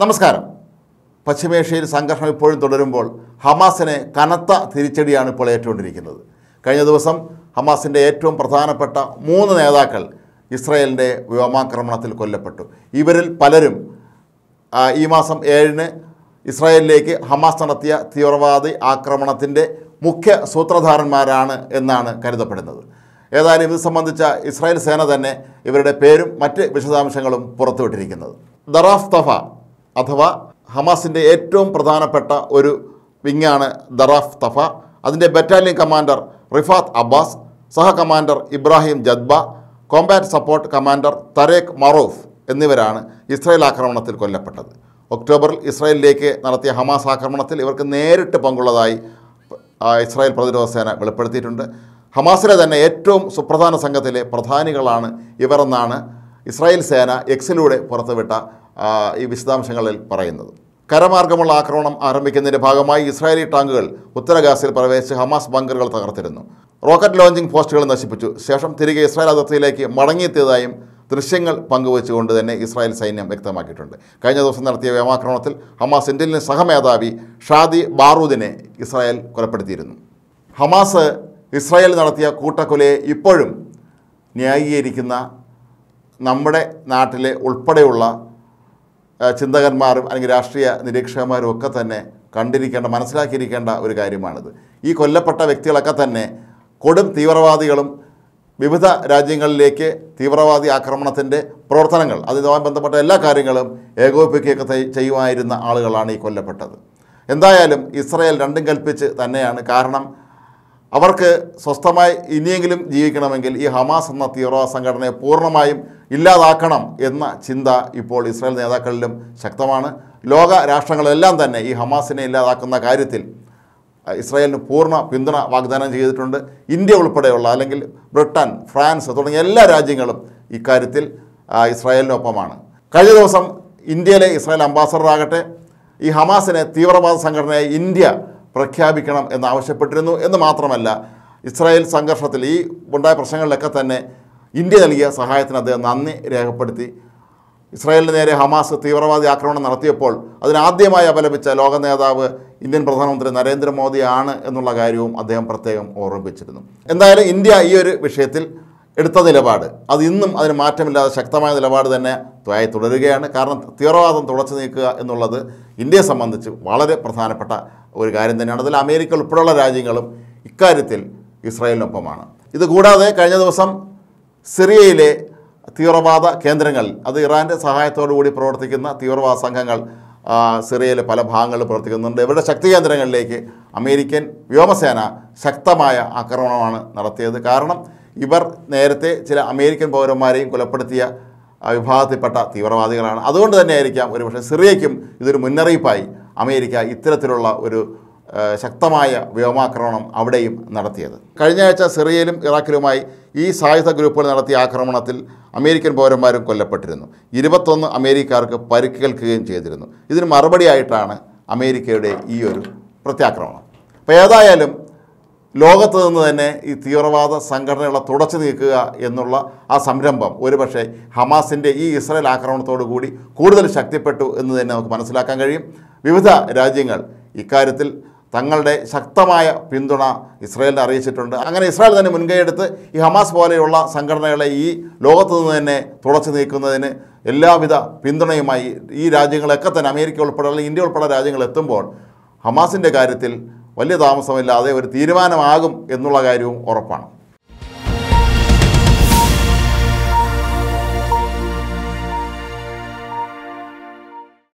നമസ്കാരം പശ്ചിമേഷ്യയിൽ സംഘർഷം ഇപ്പോഴും തുടരുമ്പോൾ ഹമാസിനെ കനത്ത തിരിച്ചടിയാണ് ഇപ്പോൾ ഏറ്റുകൊണ്ടിരിക്കുന്നത് കഴിഞ്ഞ ദിവസം ഹമാസിൻ്റെ ഏറ്റവും പ്രധാനപ്പെട്ട മൂന്ന് നേതാക്കൾ ഇസ്രയേലിൻ്റെ വ്യോമാക്രമണത്തിൽ കൊല്ലപ്പെട്ടു ഇവരിൽ പലരും ഈ മാസം ഏഴിന് ഇസ്രായേലിലേക്ക് ഹമാസ് നടത്തിയ തീവ്രവാദി ആക്രമണത്തിൻ്റെ മുഖ്യ സൂത്രധാരന്മാരാണ് എന്നാണ് കരുതപ്പെടുന്നത് ഏതായാലും ഇത് സംബന്ധിച്ച ഇസ്രായേൽ സേന തന്നെ ഇവരുടെ പേരും മറ്റ് വിശദാംശങ്ങളും പുറത്തുവിട്ടിരിക്കുന്നത് ദറാഫ് തഫ അഥവാ ഹമാസിൻ്റെ ഏറ്റവും പ്രധാനപ്പെട്ട ഒരു വിങ്ങാണ് ദറാഫ് തഫ അതിൻ്റെ ബറ്റാലിയൻ കമാൻഡർ റിഫാത്ത് അബ്ബാസ് സഹ കമാൻഡർ ഇബ്രാഹിം ജദ്ബ combat support commander Tarek Maarouf എന്നിവരാണ് ഇസ്രായേൽ ആക്രമണത്തിൽ കൊല്ലപ്പെട്ടത് ഒക്ടോബറിൽ ഇസ്രായേലിലേക്ക് നടത്തിയ ഹമാസ് ആക്രമണത്തിൽ ഇവർക്ക് നേരിട്ട് പങ്കുള്ളതായി ഇസ്രായേൽ പ്രതിരോധ സേന വെളിപ്പെടുത്തിയിട്ടുണ്ട് ഹമാസിലെ തന്നെ ഏറ്റവും സുപ്രധാന സംഘത്തിലെ പ്രധാനികളാണ് ഇവരെന്നാണ് ഇസ്രായേൽ സേന എക്സിലൂടെ പുറത്തുവിട്ട ഈ വിശദാംശങ്ങളിൽ പറയുന്നത് കരമാർഗമുള്ള ആക്രമണം ആരംഭിക്കുന്നതിൻ്റെ ഭാഗമായി ഇസ്രായേലി ടാങ്കുകൾ ഉത്തരഗാസിൽ പ്രവേശിച്ച് ഹമാസ് ബങ്കറുകൾ തകർത്തിരുന്നു റോക്കറ്റ് ലോഞ്ചിംഗ് പോസ്റ്റുകൾ നശിപ്പിച്ചു ശേഷം തിരികെ ഇസ്രായേൽ അതിർത്തിയിലേക്ക് മടങ്ങിയെത്തിയതായും ദൃശ്യങ്ങൾ പങ്കുവച്ചുകൊണ്ട് തന്നെ ഇസ്രായേൽ സൈന്യം വ്യക്തമാക്കിയിട്ടുണ്ട് കഴിഞ്ഞ ദിവസം നടത്തിയ വ്യോമാക്രമണത്തിൽ ഹമാസ് ഇന്ത്യയിലെ സഹമേധാവി ഷാദി ബാറൂദിനെ ഇസ്രായേൽ കൊലപ്പെടുത്തിയിരുന്നു ഹമാസ് ഇസ്രായേൽ നടത്തിയ കൂട്ടക്കൊലയെ ഇപ്പോഴും ന്യായീകരിക്കുന്ന നമ്മുടെ നാട്ടിലെ ഉൾപ്പെടെയുള്ള ചിന്തകന്മാരും അല്ലെങ്കിൽ രാഷ്ട്രീയ നിരീക്ഷകന്മാരും ഒക്കെ തന്നെ കണ്ടിരിക്കേണ്ട മനസ്സിലാക്കിയിരിക്കേണ്ട ഒരു കാര്യമാണിത് ഈ കൊല്ലപ്പെട്ട വ്യക്തികളൊക്കെ തന്നെ കൊടും തീവ്രവാദികളും വിവിധ രാജ്യങ്ങളിലേക്ക് തീവ്രവാദി ആക്രമണത്തിൻ്റെ പ്രവർത്തനങ്ങൾ അതുമായി ബന്ധപ്പെട്ട എല്ലാ കാര്യങ്ങളും ഏകോപിപ്പിക്കുകയൊക്കെ ചെയ്യുമായിരുന്ന ആളുകളാണ് ഈ കൊല്ലപ്പെട്ടത് എന്തായാലും ഇസ്രയേൽ രണ്ടും കൽപ്പിച്ച് തന്നെയാണ് കാരണം അവർക്ക് സ്വസ്ഥമായി ഇനിയെങ്കിലും ജീവിക്കണമെങ്കിൽ ഈ ഹമാസ് എന്ന തീവ്രവാദ സംഘടനയെ പൂർണ്ണമായും ഇല്ലാതാക്കണം എന്ന ചിന്ത ഇപ്പോൾ ഇസ്രായേൽ നേതാക്കളിലും ശക്തമാണ് ലോക രാഷ്ട്രങ്ങളെല്ലാം തന്നെ ഈ ഹമാസിനെ ഇല്ലാതാക്കുന്ന കാര്യത്തിൽ ഇസ്രായേലിന് പൂർണ്ണ പിന്തുണ വാഗ്ദാനം ചെയ്തിട്ടുണ്ട് ഇന്ത്യ ഉൾപ്പെടെയുള്ള അല്ലെങ്കിൽ ബ്രിട്ടൻ ഫ്രാൻസ് തുടങ്ങിയ എല്ലാ രാജ്യങ്ങളും ഇക്കാര്യത്തിൽ ഇസ്രായേലിനൊപ്പമാണ് കഴിഞ്ഞ ദിവസം ഇന്ത്യയിലെ ഇസ്രായേൽ അംബാസഡറാകട്ടെ ഈ ഹമാസിനെ തീവ്രവാദ സംഘടനയായി ഇന്ത്യ പ്രഖ്യാപിക്കണം എന്നാവശ്യപ്പെട്ടിരുന്നു എന്ന് മാത്രമല്ല ഇസ്രായേൽ സംഘർഷത്തിൽ ഈ ഉണ്ടായ പ്രശ്നങ്ങളിലൊക്കെ തന്നെ ഇന്ത്യ നൽകിയ സഹായത്തിന് അദ്ദേഹം നന്ദി രേഖപ്പെടുത്തി ഇസ്രായേലിന് നേരെ ഹമാസ് തീവ്രവാദി ആക്രമണം നടത്തിയപ്പോൾ അതിനാദ്യമായി അപലപിച്ച ലോക നേതാവ് ഇന്ത്യൻ പ്രധാനമന്ത്രി നരേന്ദ്രമോദിയാണ് എന്നുള്ള കാര്യവും അദ്ദേഹം പ്രത്യേകം ഓർമ്മിപ്പിച്ചിരുന്നു എന്തായാലും ഇന്ത്യ ഈ ഒരു വിഷയത്തിൽ എടുത്ത നിലപാട് അത് ഇന്നും അതിന് മാറ്റമില്ലാതെ ശക്തമായ നിലപാട് തന്നെ ത്വയായി തുടരുകയാണ് കാരണം തീവ്രവാദം തുടച്ചു നീക്കുക എന്നുള്ളത് ഇന്ത്യയെ സംബന്ധിച്ച് വളരെ പ്രധാനപ്പെട്ട ഒരു കാര്യം തന്നെയാണ് അതിൽ അമേരിക്ക ഉൾപ്പെടെയുള്ള രാജ്യങ്ങളും ഇക്കാര്യത്തിൽ ഇസ്രായേലിനൊപ്പമാണ് ഇതുകൂടാതെ കഴിഞ്ഞ ദിവസം സിറിയയിലെ തീവ്രവാദ കേന്ദ്രങ്ങൾ അത് ഇറാൻ്റെ കൂടി പ്രവർത്തിക്കുന്ന തീവ്രവാദ സംഘങ്ങൾ സിറിയയിലെ പല ഭാഗങ്ങളിൽ പ്രവർത്തിക്കുന്നുണ്ട് ഇവരുടെ ശക്തി കേന്ദ്രങ്ങളിലേക്ക് അമേരിക്കൻ വ്യോമസേന ശക്തമായ ആക്രമണമാണ് നടത്തിയത് കാരണം ഇവർ നേരത്തെ ചില അമേരിക്കൻ പൗരന്മാരെയും കൊലപ്പെടുത്തിയ വിഭാഗത്തിൽപ്പെട്ട തീവ്രവാദികളാണ് അതുകൊണ്ട് തന്നെ ആയിരിക്കാം ഒരുപക്ഷെ സിറിയയ്ക്കും ഇതൊരു മുന്നറിയിപ്പായി അമേരിക്ക ഇത്തരത്തിലുള്ള ഒരു ശക്തമായ വ്യോമാക്രമണം അവിടെയും നടത്തിയത് കഴിഞ്ഞ ആഴ്ച സിറിയയിലും ഇറാഖിലുമായി ഈ സായുധ ഗ്രൂപ്പുകൾ നടത്തിയ ആക്രമണത്തിൽ അമേരിക്കൻ പൗരന്മാരും കൊല്ലപ്പെട്ടിരുന്നു ഇരുപത്തൊന്ന് അമേരിക്കക്കാർക്ക് പരിക്കേൽക്കുകയും ചെയ്തിരുന്നു ഇതിന് മറുപടിയായിട്ടാണ് അമേരിക്കയുടെ ഈ ഒരു പ്രത്യാക്രമണം അപ്പോൾ ഏതായാലും ലോകത്ത് നിന്ന് തന്നെ ഈ തീവ്രവാദ സംഘടനകളെ തുടച്ചു നീക്കുക എന്നുള്ള ആ സംരംഭം ഒരുപക്ഷെ ഹമാസിൻ്റെ ഈ ഇസ്രയേൽ ആക്രമണത്തോടു കൂടി കൂടുതൽ ശക്തിപ്പെട്ടു എന്ന് തന്നെ നമുക്ക് മനസ്സിലാക്കാൻ കഴിയും വിവിധ രാജ്യങ്ങൾ ഇക്കാര്യത്തിൽ തങ്ങളുടെ ശക്തമായ പിന്തുണ ഇസ്രയേലിനെ അറിയിച്ചിട്ടുണ്ട് അങ്ങനെ ഇസ്രായേൽ തന്നെ മുൻകൈയെടുത്ത് ഈ ഹമാസ് പോലെയുള്ള സംഘടനകളെ ഈ ലോകത്തു നിന്ന് തന്നെ തുടച്ചു നീക്കുന്നതിന് എല്ലാവിധ പിന്തുണയുമായി ഈ രാജ്യങ്ങളൊക്കെ തന്നെ അമേരിക്ക ഉൾപ്പെടെയുള്ള ഇന്ത്യ ഉൾപ്പെടെ രാജ്യങ്ങൾ ഹമാസിൻ്റെ കാര്യത്തിൽ വലിയ താമസമില്ലാതെ ഒരു തീരുമാനമാകും എന്നുള്ള കാര്യവും ഉറപ്പാണ്